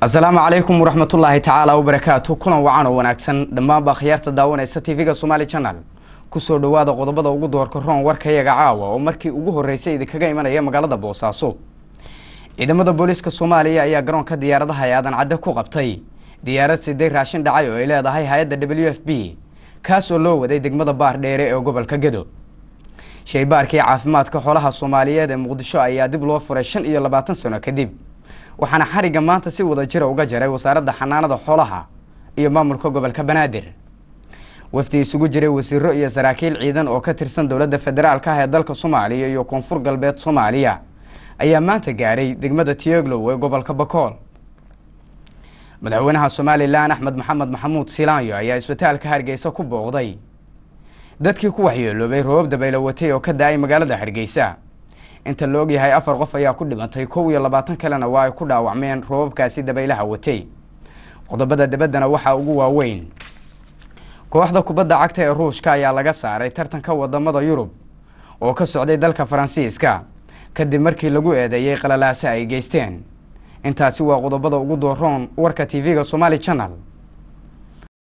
asalaamu calaykum waraxmatullaahi tacaala wabarakaatu kulan wacan oo wanaagsan dhammaanbaa khiyaarta daawanaysa tv-ga somaali channel kusoo dhawaada qodobada ugu doorka roon warkayaga caawa oo markii ugu horreysay idinkaga imanaya magaalada boosaaso ciidamada booliiska soomaaliya ayaa garoonka diyaaradaha ee aadan cadde ku qabtay diyaarad siday raashin dhacay oo ay leedahay hay-adda w f b kaas oo loo waday degmada baar dheere ee gobolka gedo shaybaarkii caafimaadka xoolaha soomaaliyeed ee muqdisho ayaa dib loo furay shan iyo labaatan sano kadib waxaana xarigga maanta si wada jira uga jaray wasaaradda xanaanada xoolaha iyo maamulka gobolka banaadir wafdi isugu jiray wasiiro iyo saraakiil ciidan oo ka tirsan dowladda federaalka ah ee dalka soomaaliya iyo koonfur galbeed soomaaliya ayaa maanta gaadhay degmada tieglow ee gobolka bakool madaxweynaha somalilan axmed maxamed maxamuud silaanyo ayaa isbitaalka hargeysa ku booqday dadkii ku waxyeeloobay roobab dabaylo watay oo ka da-ay magaalada hargeysa inta la ogyahay afar qof ayaa ku dhibantay kow iyo labaatan kalena waa ay ku dhaawacmeen roobabkaasi dabaylaha watay qodobada dabaddana waxaa ugu waaweyn kooxda kubadda cagta ee ruushka ayaa laga saaray tartanka wadamada yurub oo ka socday dalka faransiiska kadib markii lagu eedeeyey qalalaase ay geysteen intaasi waa qodobada ugu dooroon warka t v ga somaali channel